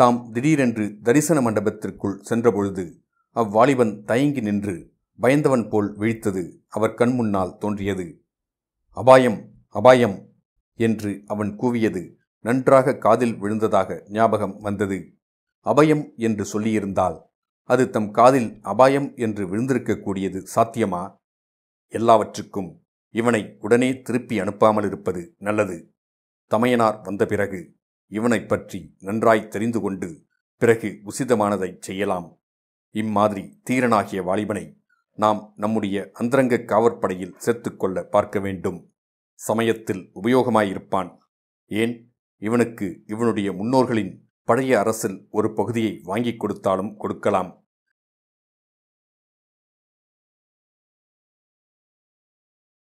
தாம் திடீரென்று தரிசன மண்டபத்திற்குள் சென்றபொழுது அவ்வாலிபன் தயங்கி நின்று பயந்தவன் போல் விழித்தது அவர் கண் முன்னால் தோன்றியது அபாயம் அபாயம் என்று அவன் கூவியது நன்றாக காதில் விழுந்ததாக ஞாபகம் வந்தது அபயம் என்று சொல்லியிருந்தால் அது தம் காதில் அபாயம் என்று விழுந்திருக்கக்கூடியது சாத்தியமா எல்லாவற்றுக்கும் இவனை உடனே திருப்பி அனுப்பாமல் இருப்பது நல்லது தமையனார் வந்த பிறகு இவனைப் பற்றி நன்றாய் தெரிந்து கொண்டு பிறகு உசிதமானதைச் செய்யலாம் இம்மாதிரி தீரனாகிய வாலிபனை நாம் நம்முடைய அந்தரங்க காவற்படையில் சேர்த்துக்கொள்ள பார்க்க வேண்டும் சமயத்தில் உபயோகமாயிருப்பான் ஏன் இவனுக்கு இவனுடைய முன்னோர்களின் பழைய அரசில் ஒரு பகுதியை வாங்கிக் கொடுத்தாலும் கொடுக்கலாம்